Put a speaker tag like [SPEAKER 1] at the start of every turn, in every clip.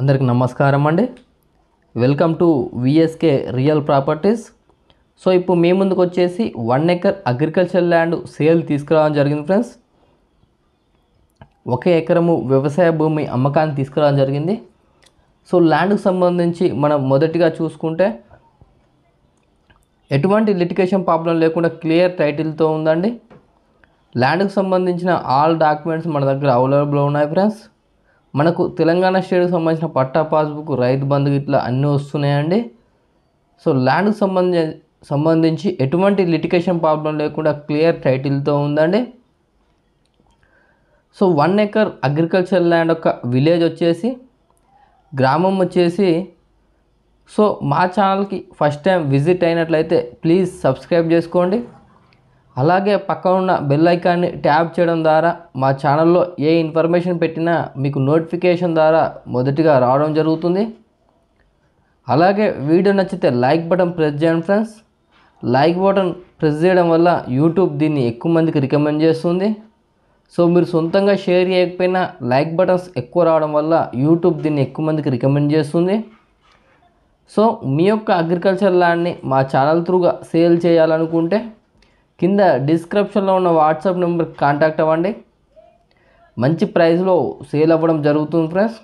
[SPEAKER 1] అందరికి నమస్కారం అండి welcome to VSK real properties so ఇప్పుడు మీ ముందుకు వచ్చేసి one acre agriculture land sale తీసుకురావడం జరిగింది ఫ్రెండ్స్ ఒక ఎకరము వ్యవసాయ భూమి అమ్మకాన్ని తీసుకురావడం జరిగింది సో ల్యాండ్కు సంబంధించి మనం మొదటిగా చూసుకుంటే ఎటువంటి లిటికేషన్ ప్రాబ్లం లేకుండా క్లియర్ టైటిల్తో ఉందండి ల్యాండ్కు సంబంధించిన ఆల్ డాక్యుమెంట్స్ మన దగ్గర అవైలబుల్ ఉన్నాయి ఫ్రెండ్స్ మనకు తెలంగాణ స్టేట్కి సంబంధించిన పట్టా పాస్బుక్ రైతు బంధు ఇట్లా అన్నీ వస్తున్నాయండి సో ల్యాండ్కి సంబంధించి సంబంధించి ఎటువంటి లిటికేషన్ ప్రాబ్లం లేకుండా క్లియర్ టైటిల్తో ఉందండి so one acre agriculture land ఒక విలేజ్ వచ్చేసి గ్రామం వచ్చేసి సో మా ఛానల్కి ఫస్ట్ టైం విజిట్ అయినట్లయితే ప్లీజ్ సబ్స్క్రైబ్ చేసుకోండి అలాగే పక్కన ఉన్న బెల్ ఐకాన్ని ట్యాప్ చేయడం ద్వారా మా ఛానల్లో ఏ ఇన్ఫర్మేషన్ పెట్టినా మీకు నోటిఫికేషన్ ద్వారా మొదటిగా రావడం జరుగుతుంది అలాగే వీడియో నచ్చితే లైక్ బటన్ ప్రెస్ చేయండి ఫ్రెండ్స్ లైక్ బటన్ ప్రెస్ చేయడం వల్ల యూట్యూబ్ దీన్ని ఎక్కువ మందికి రికమెండ్ చేస్తుంది సో మీరు సొంతంగా షేర్ చేయకపోయినా లైక్ బటన్స్ ఎక్కువ రావడం వల్ల యూట్యూబ్ దీన్ని ఎక్కువ మందికి రికమెండ్ చేస్తుంది సో మీ యొక్క అగ్రికల్చర్ ల్యాండ్ని మా ఛానల్ త్రూగా సేల్ చేయాలనుకుంటే కింద డిస్క్రిప్షన్లో ఉన్న వాట్సాప్ నెంబర్ కాంటాక్ట్ అవ్వండి మంచి ప్రైస్లో సేల్ అవ్వడం జరుగుతుంది ఫ్రెండ్స్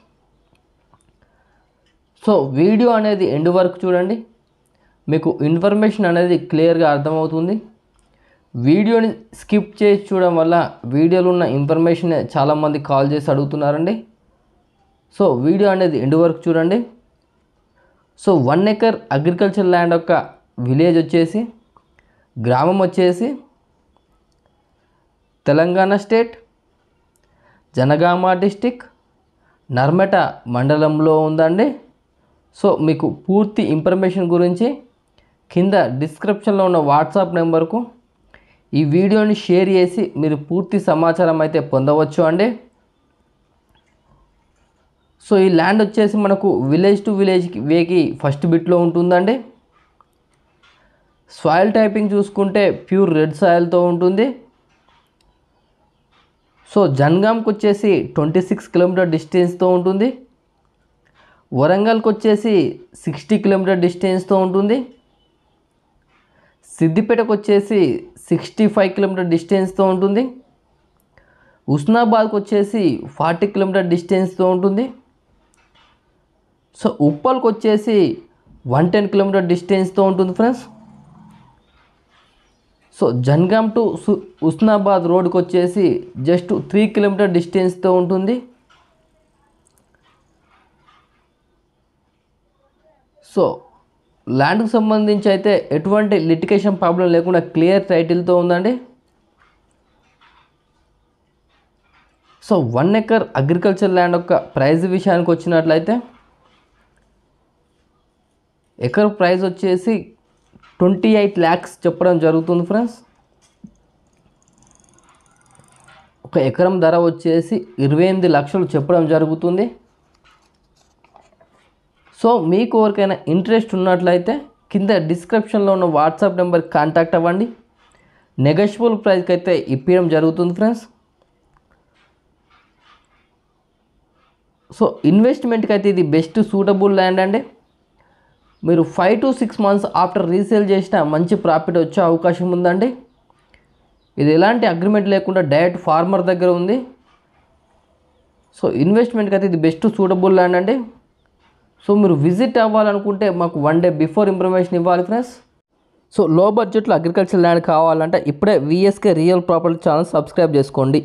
[SPEAKER 1] సో వీడియో అనేది ఎండ్ వరకు చూడండి మీకు ఇన్ఫర్మేషన్ అనేది క్లియర్గా అర్థమవుతుంది వీడియోని స్కిప్ చేసి చూడడం వల్ల వీడియోలో ఉన్న ఇన్ఫర్మేషన్ చాలామంది కాల్ చేసి అడుగుతున్నారండి సో వీడియో అనేది ఎండ్ వరకు చూడండి so one acre agriculture land యొక్క విలేజ్ వచ్చేసి గ్రామం వచ్చేసి తెలంగాణ స్టేట్ జనగామ డిస్టిక్ నర్మట మండలంలో ఉందండి సో మీకు పూర్తి ఇన్ఫర్మేషన్ గురించి కింద డిస్క్రిప్షన్లో ఉన్న వాట్సాప్ నెంబర్కు ఈ వీడియోని షేర్ చేసి మీరు పూర్తి సమాచారం అయితే పొందవచ్చు అండి సో ఈ ల్యాండ్ వచ్చేసి మనకు విలేజ్ టు విలేజ్ వేకి ఫస్ట్ బిట్లో ఉంటుందండి సాయిల్ టైపింగ్ చూసుకుంటే ప్యూర్ రెడ్ సాయిల్తో ఉంటుంది సో జన్గామ్కి వచ్చేసి ట్వంటీ సిక్స్ కిలోమీటర్ డిస్టెన్స్తో ఉంటుంది వరంగల్కి వచ్చేసి సిక్స్టీ కిలోమీటర్ డిస్టెన్స్తో ఉంటుంది సిద్దిపేటకు వచ్చేసి సిక్స్టీ ఫైవ్ కిలోమీటర్ డిస్టెన్స్తో ఉంటుంది ఉస్నాబాద్కి వచ్చేసి ఫార్టీ కిలోమీటర్ డిస్టెన్స్తో ఉంటుంది సో ఉప్పల్కి వచ్చేసి వన్ టెన్ కిలోమీటర్ డిస్టెన్స్తో ఉంటుంది friends so Jangaon to Husnabad రోడ్కి వచ్చేసి జస్ట్ త్రీ కిలోమీటర్ డిస్టెన్స్తో ఉంటుంది సో ల్యాండ్కు సంబంధించి అయితే ఎటువంటి లిటికేషన్ ప్రాబ్లం లేకుండా క్లియర్ టైటిల్తో ఉందండి so one acre agriculture land యొక్క ప్రైజ్ విషయానికి వచ్చినట్లయితే ఎకర్ ప్రైజ్ వచ్చేసి ట్వంటీ ఎయిట్ ల్యాక్స్ చెప్పడం జరుగుతుంది ఫ్రెండ్స్ ఒక ఎకరం ధర వచ్చేసి ఇరవై ఎనిమిది లక్షలు చెప్పడం జరుగుతుంది సో మీకు ఎవరికైనా ఇంట్రెస్ట్ ఉన్నట్లయితే కింద డిస్క్రిప్షన్లో ఉన్న వాట్సాప్ నెంబర్ కాంటాక్ట్ అవ్వండి నెగోషియబుల్ ప్రైస్కి అయితే ఇప్పించడం జరుగుతుంది ఫ్రెండ్స్ సో ఇన్వెస్ట్మెంట్కి అయితే ఇది బెస్ట్ సూటబుల్ ల్యాండ్ అండి మీరు five to six months after resale చేసిన మంచి ప్రాఫిట్ వచ్చే అవకాశం ఉందండి ఇది ఎలాంటి అగ్రిమెంట్ లేకుండా డైరెక్ట్ ఫార్మర్ దగ్గర ఉంది సో ఇన్వెస్ట్మెంట్కి అయితే ఇది బెస్ట్ సూటబుల్ ల్యాండ్ అండి సో మీరు విజిట్ అవ్వాలనుకుంటే మాకు వన్ డే బిఫోర్ ఇన్ఫర్మేషన్ ఇవ్వాలి ఫ్రెండ్స్ సో లో బడ్జెట్లో అగ్రికల్చర్ ల్యాండ్ కావాలంటే ఇప్పుడే VSK real property channel subscribe చేసుకోండి